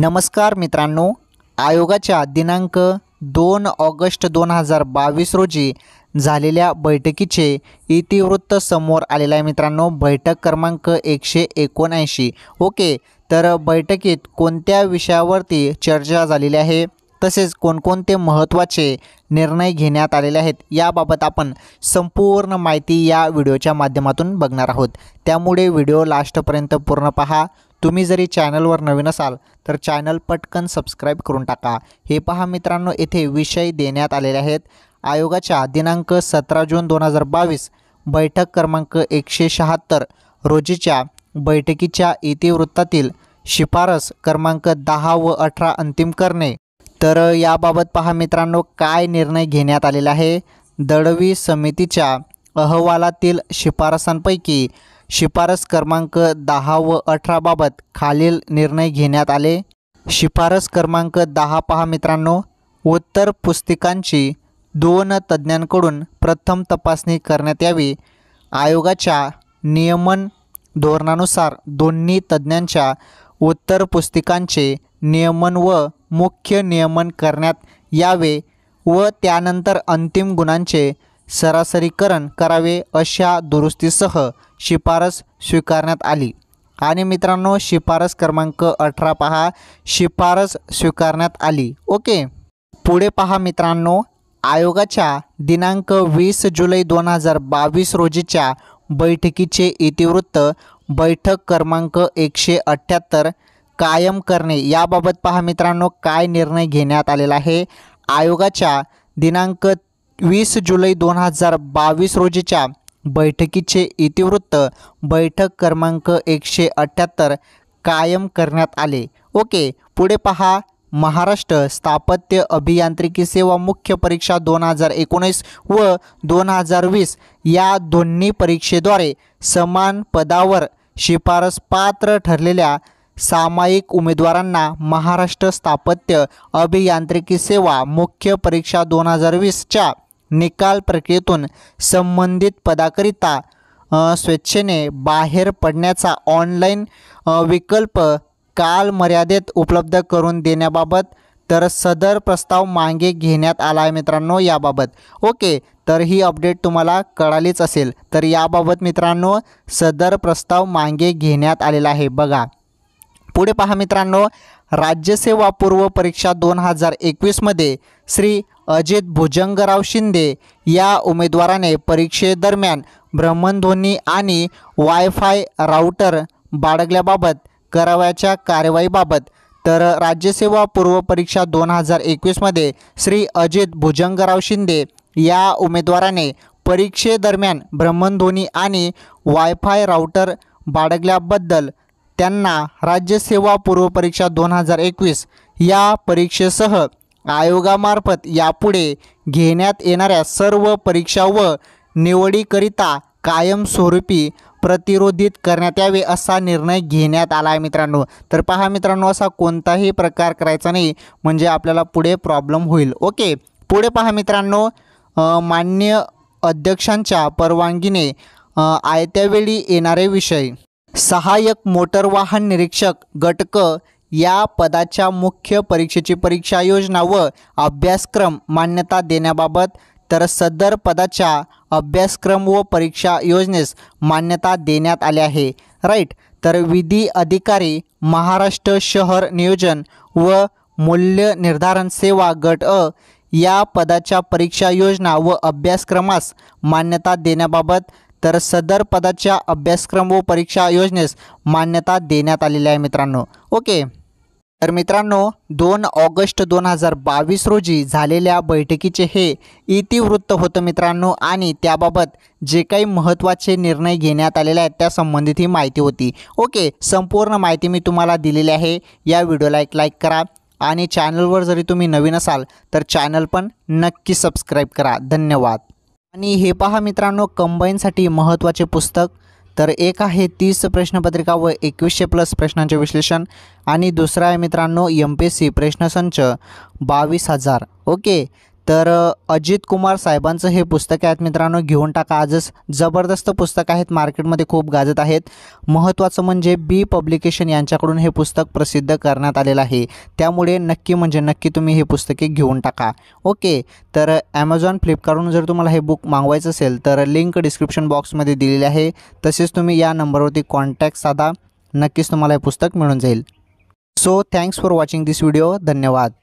नमस्कार मित्रांनो आयोगाच्या दिनांक दोन ऑगस्ट दोन हजार बावीस रोजी झालेल्या बैठकीचे इतिवृत्त समोर आलेला आहे मित्रांनो बैठक क्रमांक एकशे एकोणऐंशी ओके तर बैठकीत कोणत्या विषयावरती चर्चा झालेली आहे तसेच कोणकोणते महत्त्वाचे निर्णय घेण्यात आलेले आहेत याबाबत आपण संपूर्ण माहिती या व्हिडिओच्या माध्यमातून बघणार आहोत त्यामुळे व्हिडिओ लास्टपर्यंत पूर्ण पहा तुम्ही जरी चॅनलवर नवीन असाल तर चॅनल पटकन सबस्क्राईब करून टाका हे पहा मित्रांनो येथे विषय देण्यात आलेले आहेत आयोगाच्या दिनांक सतरा जून दोन हजार बावीस बैठक क्रमांक एकशे शहात्तर रोजीच्या बैठकीच्या इतिवृत्तातील शिफारस क्रमांक दहा व अठरा अंतिम करणे तर याबाबत पहा मित्रांनो काय निर्णय घेण्यात आलेला आहे दळवी समितीच्या अहवालातील शिफारसांपैकी शिफारस क्रमांक दहा व अठराबाबत खालील निर्णय घेण्यात आले शिफारस क्रमांक दहा पहा मित्रांनो उत्तर पुस्तिकांची दोन तज्ज्ञांकडून प्रथम तपासणी करण्यात यावी आयोगाच्या नियमन धोरणानुसार दोन्ही तज्ज्ञांच्या उत्तर पुस्तिकांचे नियमन व मुख्य नियमन करण्यात यावे व त्यानंतर अंतिम गुणांचे सरासरीकरण करावे अशा दुरुस्तीसह शिफारस स्वीकारण्यात आली आणि मित्रांनो शिफारस क्रमांक अठरा पहा शिफारस स्वीकारण्यात आली ओके पुढे पहा मित्रांनो आयोगाच्या दिनांक वीस जुलै दोन हजार बावीस रोजीच्या बैठकीचे इतिवृत्त बैठक क्रमांक एकशे अठ्ठ्याहत्तर कायम करणे याबाबत पहा मित्रांनो काय निर्णय घेण्यात आलेला आहे आयोगाच्या दिनांक वीस जुलै दोन हजार बावीस रोजीच्या बैठकीचे इतिवृत्त बैठक क्रमांक एकशे अठ्ठ्याहत्तर कायम करण्यात आले ओके पुढे पहा महाराष्ट्र स्थापत्य अभियांत्रिकी सेवा मुख्य परीक्षा दोन हजार एकोणीस व दोन हजार वीस या दोन्ही परीक्षेद्वारे समान पदावर शिफारस पात्र ठरलेल्या सामायिक उमेदवारांना महाराष्ट्र स्थापत्य अभियांत्रिकी सेवा मुख्य परीक्षा दोन हजार वीसच्या निकाल प्रक्रियेतून संबंधित पदाकरिता स्वेच्छेने बाहेर पडण्याचा ऑनलाईन विकल्प कालमर्यादेत उपलब्ध करून देण्याबाबत तर सदर प्रस्ताव मागे घेण्यात आला आहे मित्रांनो याबाबत ओके तर ही अपडेट तुम्हाला कळालीच असेल तर याबाबत मित्रांनो सदर प्रस्ताव मागे घेण्यात आलेला आहे बघा पुढे पहा मित्रांनो राज्यसेवा पूर्व परीक्षा दोन हजार एकवीसमध्ये श्री अजित भुजंगराव शिंदे या उमेदवाराने परीक्षेदरम्यान भ्रमणध्वनी आणि वायफाय राऊटर बाळगल्याबाबत करावयाच्या कारवाईबाबत तर राज्यसेवा पूर्वपरीक्षा दोन हजार एकवीसमध्ये श्री अजित भुजंगराव शिंदे या उमेदवाराने परीक्षेदरम्यान भ्रमणध्वनी आणि वायफाय राऊटर बाळगल्याबद्दल त्यांना राज्यसेवा पूर्वपरीक्षा दोन हजार एकवीस या परीक्षेसह आयोगामार्फत यापुढे घेण्यात येणाऱ्या सर्व परीक्षा व निवडीकरिता कायमस्वरूपी प्रतिरोधित करण्यात यावे असा निर्णय घेण्यात आला आहे मित्रांनो तर पहा मित्रांनो असा कोणताही प्रकार करायचा नाही म्हणजे आपल्याला पुढे प्रॉब्लेम होईल ओके पुढे पहा मित्रांनो मान्य अध्यक्षांच्या परवानगीने आयत्यावेळी येणारे विषय सहाय्यक मोटर वाहन निरीक्षक गटक या पदाच्या मुख्य परीक्षेची परीक्षा योजना व अभ्यासक्रम मान्यता देण्याबाबत तर सदर पदाच्या अभ्यासक्रम व परीक्षा योजनेस मान्यता देण्यात आली आहे राईट तर विधी अधिकारी महाराष्ट्र शहर नियोजन व मूल्य निर्धारण सेवा गट अ या पदाच्या परीक्षा योजना व अभ्यासक्रमास मान्यता देण्याबाबत तर सदर पदाच्या अभ्यासक्रम व परीक्षा योजनेस मान्यता देण्यात आलेली आहे मित्रांनो ओके तर मित्रांनो दोन ऑगस्ट दोन हजार बावीस रोजी झालेल्या बैठकीचे हे इतिवृत्त होतं मित्रांनो आणि त्याबाबत जे काही महत्त्वाचे निर्णय घेण्यात आलेले आहेत त्यासंबंधित ही माहिती होती ओके संपूर्ण माहिती मी तुम्हाला दिलेली आहे या व्हिडिओला एक लाईक करा आणि चॅनलवर जरी तुम्ही नवीन असाल तर चॅनल पण नक्की सबस्क्राईब करा धन्यवाद आणि हे पहा मित्रांनो कंबाईनसाठी महत्त्वाचे पुस्तक तर एक आहे तीस प्रश्नपत्रिका व एकवीसशे प्लस प्रश्नांचे विश्लेषण आणि दुसरा आहे मित्रांनो एम पी एस सी प्रश्नसंच बावीस हजार ओके तर अजित कुमार साहेबांचं हे पुस्तक आहेत मित्रांनो घेऊन टाका आजच जबरदस्त पुस्तक आहेत मार्केटमध्ये खूप गाजत आहेत महत्त्वाचं म्हणजे बी पब्लिकेशन यांच्याकडून हे पुस्तक प्रसिद्ध करण्यात आलेलं आहे त्यामुळे नक्की म्हणजे नक्की तुम्ही हे पुस्तके घेऊन टाका ओके तर ॲमेझॉन फ्लिपकार्टून जर तुम्हाला हे बुक मागवायचं असेल तर लिंक डिस्क्रिप्शन बॉक्समध्ये दिलेली आहे तसेच तुम्ही या नंबरवरती कॉन्टॅक्ट साधा नक्कीच तुम्हाला हे पुस्तक मिळून जाईल so thanks for watching this video धन्यवाद